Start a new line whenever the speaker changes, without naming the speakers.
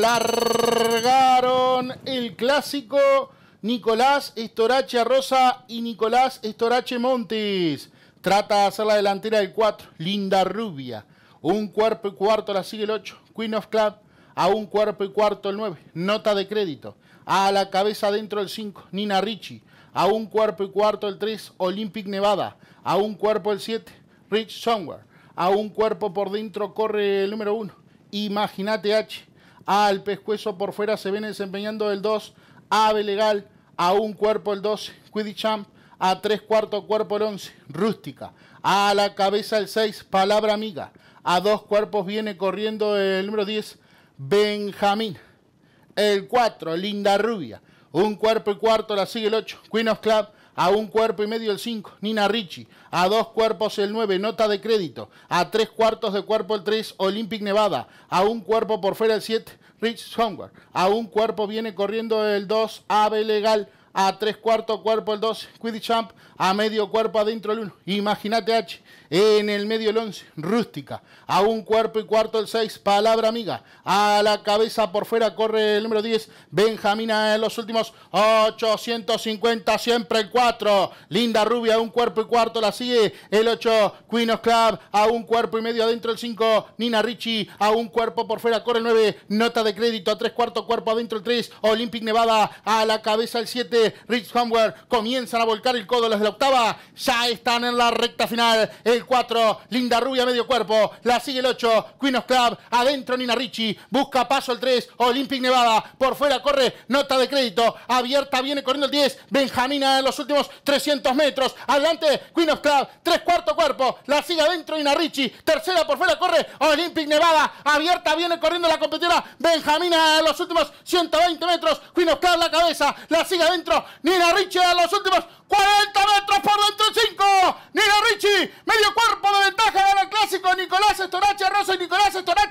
largaron el clásico Nicolás Estorache Rosa y Nicolás Estorache Montes. Trata de hacer la delantera del 4, Linda Rubia. Un cuerpo y cuarto la sigue el 8, Queen of Club. A un cuerpo y cuarto el 9, Nota de Crédito. A la cabeza dentro el 5, Nina Richie, A un cuerpo y cuarto el 3, Olympic Nevada. A un cuerpo el 7, Rich Somewhere. A un cuerpo por dentro corre el número 1, Imagínate H. Al pescuezo por fuera se viene desempeñando el 2. Ave legal a un cuerpo el 12. Quiddichamp a tres cuartos cuerpo el 11. Rústica. A la cabeza el 6. Palabra amiga. A dos cuerpos viene corriendo el número 10. Benjamín. El 4. Linda rubia. Un cuerpo y cuarto la sigue el 8. Queen of Club a un cuerpo y medio el 5, Nina Richie. a dos cuerpos el 9, nota de crédito, a tres cuartos de cuerpo el 3, Olympic Nevada, a un cuerpo por fuera el 7, Rich Somewhere, a un cuerpo viene corriendo el 2, Ave Legal, a tres cuartos cuerpo el 2, Champ a medio cuerpo adentro el 1, Imagínate H, en el medio el 11, Rústica, a un cuerpo y cuarto el 6, Palabra Amiga, a la cabeza por fuera corre el número 10, Benjamina en los últimos 850, siempre el 4, Linda Rubia a un cuerpo y cuarto la sigue, el 8, Queen of Club a un cuerpo y medio adentro el 5, Nina Richie a un cuerpo por fuera corre el 9, Nota de crédito a tres cuartos cuerpo adentro el 3, Olympic Nevada a la cabeza el 7, Rich comienzan a volcar el codo los de la octava. Ya están en la recta final. El 4, Linda Rubia, medio cuerpo. La sigue el 8, Queen of Club. Adentro Nina Richie Busca paso el 3, Olympic Nevada. Por fuera corre nota de crédito. Abierta viene corriendo el 10. Benjamina en los últimos 300 metros. Adelante, Queen of Club. Tres cuarto cuerpo. La sigue adentro Nina Richie Tercera por fuera corre Olympic Nevada. Abierta viene corriendo la competidora. Benjamina en los últimos 120 metros. Queen of Club la cabeza. La sigue adentro. Nina Richie a los últimos 40 metros por dentro 5. Nina Richie, medio cuerpo de ventaja Era el clásico. Nicolás Estorache, Rosa y Nicolás Estorache.